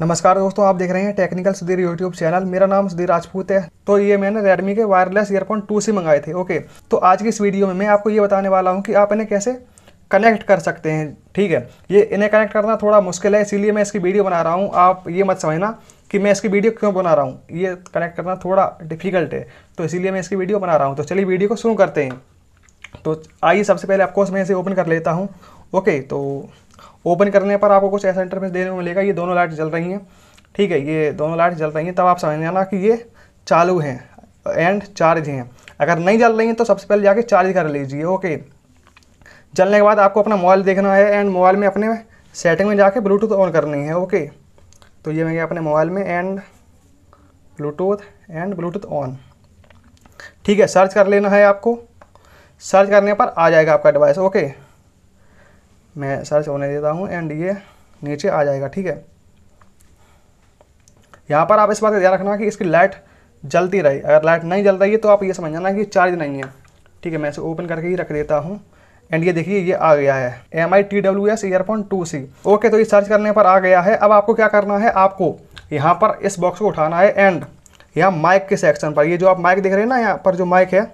नमस्कार दोस्तों आप देख रहे हैं टेक्निकल सुधीर यूट्यूब चैनल मेरा नाम सुधीर राजपूत है तो ये मैंने रेडमी के वायरलेस ईयरफोन टू से मंगाए थे ओके तो आज की इस वीडियो में मैं आपको ये बताने वाला हूँ कि आप इन्हें कैसे कनेक्ट कर सकते हैं ठीक है ये इन्हें कनेक्ट करना थोड़ा मुश्किल है इसीलिए मैं इसकी वीडियो बना रहा हूँ आप ये मत समझना कि मैं इसकी वीडियो क्यों बना रहा हूँ ये कनेक्ट करना थोड़ा डिफिकल्ट है तो इसीलिए मैं इसकी वीडियो बना रहा हूँ तो चलिए वीडियो को शुरू करते हैं तो आइए सबसे पहले आपको मैं इसे ओपन कर लेता हूँ ओके तो ओपन करने पर आपको कुछ ऐसा इंटरफेस देने को मिलेगा ये दोनों लाइट जल रही हैं ठीक है ये दोनों लाइट जल रही हैं तब आप समझ जाना कि ये चालू हैं एंड चार्ज हैं अगर नहीं जल रही हैं तो सबसे पहले जाके चार्ज कर लीजिए ओके जलने के बाद आपको अपना मोबाइल देखना है एंड मोबाइल में अपने सेटिंग में जाके ब्लूटूथ ऑन करनी है ओके तो ये मैं अपने मोबाइल में and bluetooth and bluetooth on ठीक है सर्च कर लेना है आपको सर्च करने पर आ जाएगा आपका डिवाइस ओके मैं सर्च होने देता हूँ एंड ये नीचे आ जाएगा ठीक है यहाँ पर आप इस बात का ध्यान रखना कि इसकी लाइट जलती रही अगर लाइट नहीं जल रही है तो आप ये समझ जाना कि चार्ज नहीं है ठीक है मैं इसे ओपन करके ही रख देता हूँ एंड ये देखिए ये आ गया है M I T W S earphone two C okay तो ये सर्च करने पर आ गया है अब आपको क्या करना है आपको यहाँ पर इस बॉक्स को उठाना है एंड यहाँ माइक के सेक्शन पर ये जो आप माइक देख रहे हैं ना यहाँ पर जो माइक है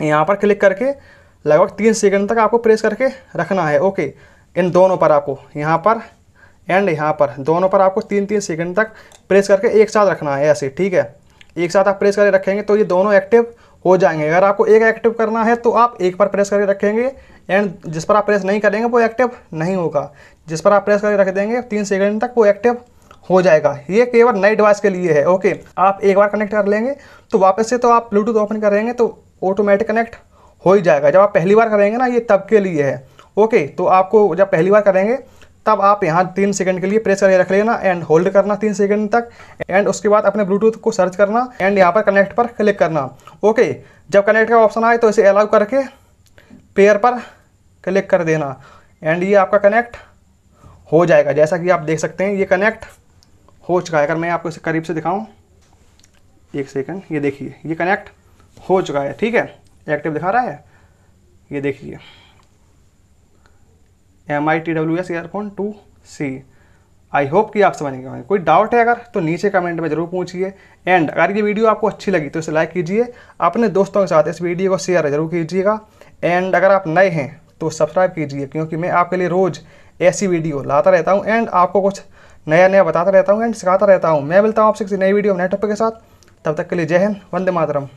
यहाँ पर क्लिक करके लगभग तीन सेकंड तक आपको प्रेस करके रखना है ओके इन दोनों पर आपको यहाँ पर एंड यहाँ पर दोनों पर आपको तीन तीन सेकंड तक प्रेस करके एक साथ रखना है ऐसे ठीक है एक साथ आप प्रेस करके रखेंगे तो ये दोनों एक्टिव हो जाएंगे अगर आपको एक एक्टिव करना है तो आप एक पर प्रेस करके रखेंगे एंड जिस पर आप प्रेस नहीं करेंगे वो एक्टिव नहीं होगा जिस पर आप प्रेस करके रख देंगे तीन सेकेंड तक वो एक्टिव हो जाएगा ये केवल नए डिवाइस के लिए है ओके आप एक बार कनेक्ट कर लेंगे तो वापस से तो आप ब्लूटूथ ओपन करेंगे तो ऑटोमेटिक कनेक्ट हो ही जाएगा जब आप पहली बार करेंगे ना ये तब के लिए है ओके तो आपको जब पहली बार करेंगे तब आप यहाँ तीन सेकंड के लिए प्रेस करके रख लेना एंड होल्ड करना तीन सेकंड तक एंड उसके बाद अपने ब्लूटूथ को सर्च करना एंड यहाँ पर कनेक्ट पर क्लिक करना ओके जब कनेक्ट का ऑप्शन आए तो इसे अलाउ करके पेयर पर क्लिक कर देना एंड ये आपका कनेक्ट हो जाएगा जैसा कि आप देख सकते हैं ये कनेक्ट हो चुका है अगर मैं आपको इसे करीब से दिखाऊँ एक सेकेंड ये देखिए ये कनेक्ट हो चुका है ठीक है एक्टिव दिखा रहा है ये देखिए M I T W S earphone two C I hope कि आप समझ गए कोई डाउट है अगर तो नीचे कमेंट में जरूर पूछिए एंड अगर ये वीडियो आपको अच्छी लगी तो इसे लाइक कीजिए अपने दोस्तों के साथ इस वीडियो को शेयर जरूर कीजिएगा एंड अगर आप नए हैं तो सब्सक्राइब कीजिए क्योंकि मैं आपके लिए रोज़ ऐसी वीडियो लाता रहता हूँ एंड आपको कुछ नया नया बताता रहता हूँ एंड सिखाता रहता हूँ मैं मिलता हूँ आपसे किसी नई वीडियो नए टॉपिक के साथ तब तक के लिए जय हिंद वंदे मातरम